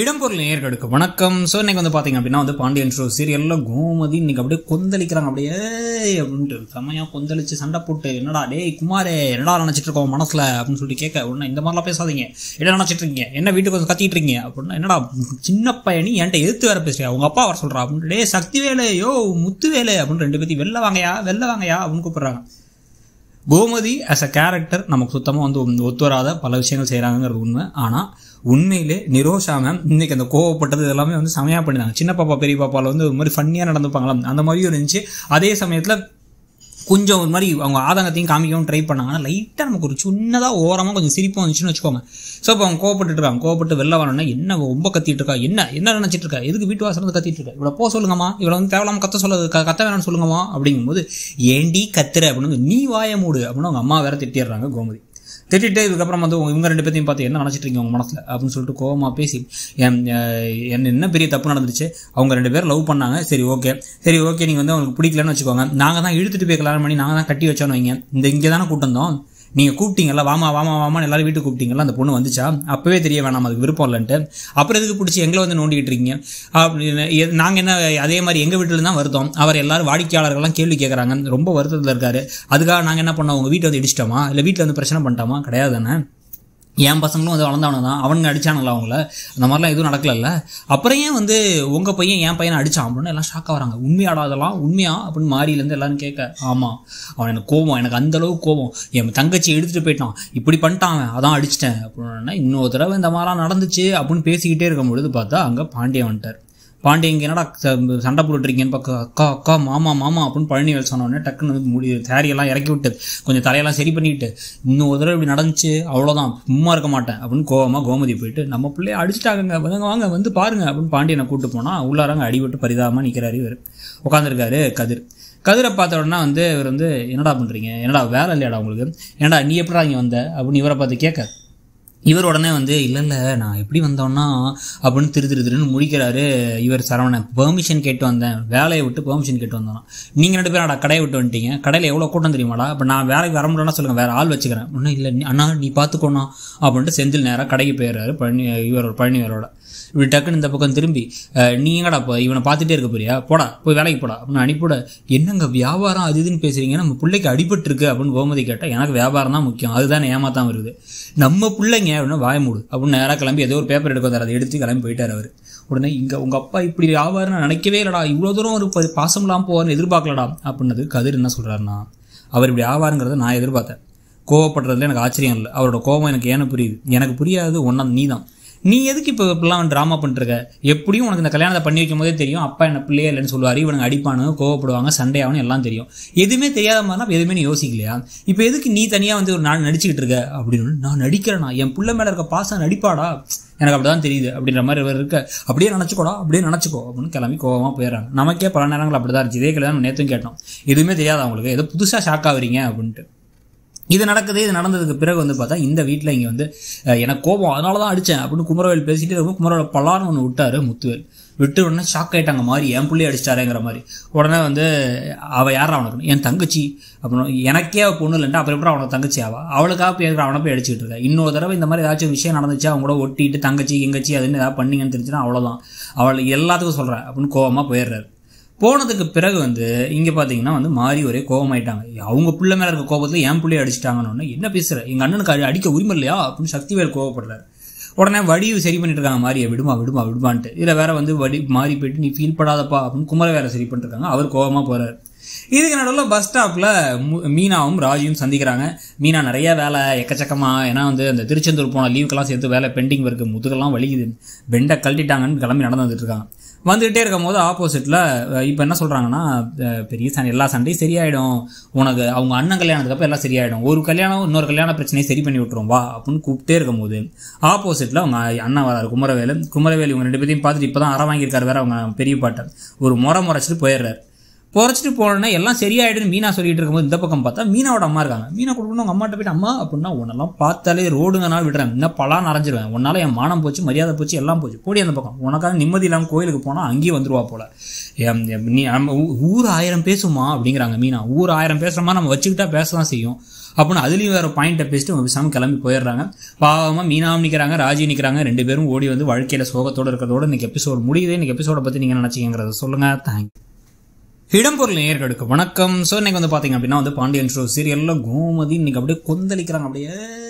இடம்பொருள் நேர்களுக்கு வணக்கம் ஸோ இன்றைக்கி வந்து பார்த்தீங்க அப்படின்னா வந்து பாண்டியன் ஷோ சீரியலில் கோமதி இன்றைக்கி அப்படியே கொந்தளிக்கிறாங்க அப்படியே அப்படின்ட்டு செம்மையாக கொந்தளிச்சு சண்டை போட்டு என்னடா டே குமாரே என்னடா நினச்சிட்டு இருக்கோம் மனசில் அப்படின்னு சொல்லிட்டு கேட்க ஒன்று இந்த மாதிரிலாம் பேசாதீங்க என்ன நினச்சிட்டு இருக்கீங்க என்ன வீட்டுக்கு வந்து கத்திட்டு இருக்கீங்க அப்படின்னா என்னடா சின்ன பையனி என்கிட்ட எழுத்து வேற பேசுறியா அவங்க அப்பா வர சொல்கிறா அப்படின்ட்டு டே சக்தி வேலையோ முத்து வேலை அப்படின்னு ரெண்டு பேர்த்தையும் வெளில வாங்கையா வெளில வாங்கயா அப்படின்னு கூப்பிட்றாங்க கோமதி அஸ் அ கேரக்டர் நமக்கு சுத்தமாக வந்து ஒத்து வராத பல விஷயங்கள் செய்கிறாங்கிறது உண்மை ஆனால் உண்மையிலே நிரோஷா மேம் இன்றைக்கி அந்த கோவப்பட்டது எல்லாமே வந்து செமையாக பண்ணிருந்தாங்க சின்ன பாப்பா பெரிய பாப்பாவில் வந்து ஒரு மாதிரி ஃபன்னியாக நடந்துப்பாங்களாம் அந்த மாதிரியும் இருந்துச்சு அதே சமயத்தில் கொஞ்சம் ஒரு மாதிரி அவங்க ஆதங்கத்தையும் காமிக்கவும் ட்ரை பண்ணாங்க ஆனால் லைட்டாக நமக்கு ஒரு சின்னதாக ஓரமாக கொஞ்சம் சிரிப்பாக வந்துச்சுன்னு வச்சுக்கோங்க ஸோ இப்போ அவங்க இருக்காங்க கோவப்பட்டு வெளில வரணும்னா என்ன ரொம்ப கத்திட்டு இருக்கா என்ன என்ன நினச்சிட்டு இருக்கா எதுக்கு வீட்டு வாசல் வந்து கத்திட்டு இருக்கா இவ்வளோ போக சொல்லுங்கம்மா இவ்வளோ வந்து தேவையில்லாமல் கத்த சொல்ல கத்த வேணாம்னு சொல்லுங்கம்மா அப்படிங்கும்போது ஏண்டி கத்துற அப்படின்னு நீ வாய மூடு அப்படின்னு அவங்க அம்மா வேற திட்டிடுறாங்க கோமதி திட்டிட்டு இதுக்கப்புறம் வந்து இவங்க ரெண்டு பேர்த்தையும் பார்த்து என்ன நினச்சிட்டு இருக்கீங்க உங்கள் மனசில் அப்படின்னு சொல்லிட்டு கோவமாக பேசி என் என்ன பெரிய தப்பு நடந்துச்சு அவங்க ரெண்டு பேரும் லவ் பண்ணாங்க சரி ஓகே சரி ஓகே நீங்கள் வந்து அவங்களுக்கு பிடிக்கலன்னு வச்சுக்கோங்க நாங்கள் தான் இழுத்துட்டு போய் கல்யாணம் பண்ணி நாங்கள் தான் கட்டி வச்சோன்னு வைங்க இந்த இங்கே தானே கூட்டம் நீங்கள் கூப்பிட்டீங்கல்ல வாமா வாமா வாமா எல்லாரும் வீட்டுக்கு கூப்பிட்டீங்கல்ல அந்த பொண்ணு வந்துச்சா அப்போவே தெரிய வேணாம் அதுக்கு விருப்பம் இல்லைன்ட்டு அப்புறம் எதுக்கு பிடிச்சி எங்களை வந்து நோண்டிக்கிட்டு இருக்கீங்க நாங்கள் என்ன அதே மாதிரி எங்கள் வீட்டில் தான் வருத்தம் அவர் எல்லாரும் வாடிக்கையாளர்கள்லாம் கேள்வி கேட்குறாங்க ரொம்ப வருத்தத்தில் இருக்காரு அதுக்காக நாங்கள் என்ன பண்ணோம் உங்கள் வீட்டை வந்து இடிச்சிட்டோமா இல்லை வீட்டில் வந்து பிரச்சனை பண்ணிட்டோமா கிடையாது தானே என் பசங்களும் வந்து வளர்ந்தவனை தான் அவனுங்க அடித்தானல்ல அவங்கள அந்த மாதிரிலாம் எதுவும் நடக்கலல்ல அப்புறம் ஏன் வந்து உங்கள் பையன் என் பையனை அடித்தான் அப்படின்னு எல்லாம் ஷாக்காக வராங்க உண்மையாடா அதெல்லாம் உண்மையா அப்படின்னு மாறியிலேருந்து எல்லாரும் கேட்க ஆமாம் அவன் எனக்கு கோபம் எனக்கு அந்தளவு கோபம் என் தங்கச்சி எடுத்துகிட்டு போயிட்டான் இப்படி பண்ணிட்டான் அவன் அதான் அடிச்சிட்டேன் அப்படின்னா இன்னொரு தடவை இந்த மாதிரிலாம் நடந்துச்சு அப்படின்னு பேசிக்கிட்டே இருக்கும் பொழுது பார்த்தா அங்கே பாண்டியன் வந்துட்டார் பாண்டி இங்கே என்னடா சண்டை போட்டுருக்கீங்கன்னு பார்க்க அக்கா அக்கா மாமா மாமா அப்படின்னு வேலை சொன்னோடனே டக்குன்னு வந்து முடி சேரியெல்லாம் இறக்கி விட்டு கொஞ்சம் தலையெல்லாம் சரி பண்ணிக்கிட்டு இன்னும் ஒரு தடவை இப்படி நடந்துச்சு அவ்வளோதான் சும்மா இருக்க மாட்டேன் அப்படின்னு கோவமாக கோமதி போயிட்டு நம்ம பிள்ளைய அடிச்சிட்டாங்க வாங்க வாங்க வந்து பாருங்க அப்படின்னு பாண்டியனை கூப்பிட்டு போனால் உள்ளாரங்க அடிபட்டு பரிதாபமாக நிற்கிறாரு இவர் உட்காந்துருக்காரு கதிர் கதிரை பார்த்த உடனே வந்து இவர் வந்து என்னடா பண்ணுறீங்க என்னடா வேலை இல்லையாடா உங்களுக்கு என்னடா நீ எப்படி இங்கே வந்த அப்படின்னு இவரை பார்த்து கேட்க இவர் உடனே வந்து இல்லை இல்லை நான் எப்படி வந்தோன்னா அப்படின்னு திரு திரு திருன்னு முடிக்கிறாரு இவர் சரவணன் பெர்மிஷன் கேட்டு வந்தேன் வேலையை விட்டு பெர்மிஷன் கேட்டு வந்தோம் நீங்கள் ரெண்டு பேரும் நான் கடையை விட்டு வந்துட்டீங்க கடையில் எவ்வளோ கூட்டம் தெரியுமாடா இப்போ நான் வேலைக்கு வர முடியலன்னா சொல்லுங்கள் வேறு ஆள் வச்சுக்கிறேன் ஒன்றும் இல்லை அண்ணா நீ பார்த்துக்கோண்ணா அப்படின்ட்டு செந்தில் நேராக கடைக்கு போயிடுறாரு பழனி இவரோட பழனிவரோட இப்படி டக்குன்னு இந்த பக்கம் திரும்பி நீ எங்கடா இப்போ இவனை பார்த்துட்டே இருக்க போறியா போடா போய் வேலைக்கு போடா அப்படின்னு அனுப்பிவிட என்னங்க வியாபாரம் அது இதுன்னு பேசுகிறீங்க நம்ம பிள்ளைக்கு அடிபட்டுருக்கு அப்படின்னு கோமதி கேட்டால் எனக்கு வியாபாரம் தான் முக்கியம் அதுதான் ஏமாத்தான் வருது நம்ம பிள்ளைங்க அப்படின்னு வாய மூடு அப்படின்னு நேராக கிளம்பி ஏதோ ஒரு பேப்பர் எடுக்க வந்தார் அதை எடுத்து கிளம்பி போயிட்டார் அவர் உடனே இங்கே உங்கள் அப்பா இப்படி வியாபாரம் நினைக்கவே இல்லடா இவ்வளோ தூரம் ஒரு பாசம் இல்லாமல் போவார்னு எதிர்பார்க்கலடா அப்படின்னது கதிர் என்ன சொல்கிறாருன்னா அவர் இப்படி ஆவாருங்கிறத நான் எதிர்பார்த்தேன் கோவப்படுறதுல எனக்கு ஆச்சரியம் இல்லை அவரோட கோபம் எனக்கு ஏன்னு புரியுது எனக்கு புரியாது ஒன்றா நீ தான் நீ எதுக்கு இப்போ இப்படிலாம் ட்ராமா பண்ணுறக்க எப்படியும் உனக்கு இந்த கல்யாணத்தை பண்ணி வைக்கும் போதே தெரியும் அப்பா என்ன பிள்ளையே இல்லைன்னு சொல்லுவார் இவனுக்கு அடிப்பானு கோவப்படுவாங்க சண்டே ஆகணும் எல்லாம் தெரியும் எதுவுமே தெரியாத மாதிரிலாம் எதுவுமே நீ யோசிக்கலையா இப்போ எதுக்கு நீ தனியாக வந்து ஒரு நான் நடிச்சுக்கிட்டு இருக்க அப்படின்னு நான் நடிக்கிறேனா என் பிள்ளை மேலே இருக்க பாசம் நடிப்பாடா எனக்கு அப்படி தான் தெரியுது அப்படின்ற மாதிரி இவர் இருக்க அப்படியே நினச்சிக்கோடா அப்படியே நினச்சிக்கோ அப்படின்னு கிளம்பி கோவமாக போயிடறாங்க நமக்கே பல நேரங்கள் அப்படி தான் இருந்துச்சு இதே கல்யாணம் நேற்றும் கேட்டோம் எதுவுமே தெரியாது அவங்களுக்கு எதுவும் புதுசாக ஷாக் ஆகுறீங்க அப்படின்ட்டு இது நடக்குது இது நடந்ததுக்கு பிறகு வந்து பார்த்தா இந்த வீட்டில் இங்கே வந்து எனக்கு கோபம் அதனால தான் அடித்தேன் அப்படின்னு குமரவேல் பேசிட்டு ரொம்ப குமரவேல் பலான்னு ஒன்று விட்டாரு முத்துவேல் விட்டு உடனே ஷாக் ஆகிட்டாங்க மாதிரி என் பிள்ளையை அடிச்சிட்டாருங்கிற மாதிரி உடனே வந்து அவள் யார் அவனுக்கு என் தங்கச்சி அப்படின்னு எனக்கே அவள் பொண்ணு இல்லைன்ட்டு அப்புறம் எப்படி அவனுக்கு தங்கச்சி ஆவா அவளுக்காக போய் அவனை போய் அடிச்சுட்டு இருக்கா இன்னொரு தடவை இந்த மாதிரி ஏதாச்சும் விஷயம் நடந்துச்சு அவங்க கூட ஒட்டிட்டு தங்கச்சி எங்கச்சி அதுன்னு ஏதாவது பண்ணிங்கன்னு தெரிஞ்சுன்னா அவ்வளோதான் அவள் எல்லாத்துக்கும் சொல்கிறேன் அப்படின்னு கோபமாக போயிடுறாரு போனதுக்கு பிறகு வந்து இங்கே பார்த்தீங்கன்னா வந்து மாறி ஒரே கோபமாயிட்டாங்க அவங்க பிள்ளை மேலே இருக்க கோபத்தில் என் பிள்ளைய அடிச்சிட்டாங்கன்னு என்ன பேசுகிற எங்கள் அண்ணனுக்கு அடிக்க உரிமை இல்லையா அப்படின்னு சக்தி சக்திவேல் கோவப்படுறாரு உடனே வடிவு சரி பண்ணிட்டு இருக்காங்க மாறியை விடுமா விடுமா விடுமான்ட்டு இதில் வேற வந்து வடி மாறி போயிட்டு நீ ஃபீல் படாதப்பா அப்படின்னு குமர வேலை சரி பண்ணிருக்காங்க அவர் கோபமாக போகிறார் இதுக்கு நடுவில் பஸ் ஸ்டாப்பில் மீனாவும் ராஜியும் சந்திக்கிறாங்க மீனா நிறையா வேலை எக்கச்சக்கமாக ஏன்னா வந்து அந்த திருச்செந்தூர் போன லீவுக்கெல்லாம் சேர்த்து வேலை பெண்டிங் இருக்குது முதுகெல்லாம் வலிக்குது பெண்டை கழட்டிட்டாங்கன்னு கிளம்பி நடந்து வந்துட்டு இருக்காங்க வந்துகிட்டே இருக்கும் போது ஆப்போசிட்டில் இப்போ என்ன சொல்கிறாங்கன்னா பெரிய சண்டை எல்லா சண்டையும் சரியாயிடும் உனக்கு அவங்க அண்ணன் கல்யாணத்துக்கு எல்லாம் சரியாயிடும் ஒரு கல்யாணம் இன்னொரு கல்யாண பிரச்சனையை சரி பண்ணி விட்டுரும் வா அப்படின்னு கூப்பிட்டே இருக்கும் போது ஆப்போசிட்டில் அவங்க அண்ணன் வராரு குமரவேலு குமரவேலு இவங்க ரெண்டு பேரையும் பார்த்துட்டு இப்போ தான் அற வாங்கியிருக்காரு வேறு அவங்க பெரிய பாட்டை ஒரு முறை முறைச்சிட்டு போயிடுறாரு குறைச்சிட்டு போனோன்னா எல்லாம் சரியாயிடுன்னு மீனா சொல்லிட்டு இருக்கும்போது இந்த பக்கம் பார்த்தா மீனாவோட அம்மா இருக்காங்க மீனா கொடுக்கணும் உங்க அம்மாட்ட போயிட்டு அம்மா அப்படின்னா உன்னெல்லாம் பார்த்தாலே ரோடுங்கனால விடுறேன் இன்னும் பலாம் நிறைஞ்சிருவேன் உன்னால என் மானம் போச்சு மரியாதை போச்சு எல்லாம் போச்சு போடி அந்த பக்கம் உனக்காக நிம்மதி இல்லாமல் கோயிலுக்கு போனால் அங்கேயே வந்துருவா போல நீ நம்ம ஊர் ஆயிரம் பேசுமா அப்படிங்கிறாங்க மீனா ஊர் ஆயிரம் பேசுறமா மாதிரி நம்ம வச்சுக்கிட்டா பேசலாம் செய்யும் அப்படின்னு அதுலேயும் வேறு பாயிண்ட்டை பேசிட்டு அவங்க கிளம்பி போயிடுறாங்க பாவமாக மீனாவும் நிற்கிறாங்க ராஜி நிற்கிறாங்க ரெண்டு பேரும் ஓடி வந்து வாழ்க்கையில் சோகத்தோடு இருக்கிறதோட இன்றைக்கி எபிசோடு முடியுது இன்றைக்கி எபிசோடை பற்றி நீங்கள் நினச்சிங்கிறத சொல்லுங்கள் தேங்க்யூ இடம்பொருள் நேயர்களுக்கு வணக்கம் ஸோ இன்னைக்கு வந்து பார்த்தீங்க அப்படின்னா வந்து பாண்டியன் ஷோ சீரியலில் கோமதி இன்னைக்கு அப்படியே கொந்தளிக்கிறாங்க அப்படியே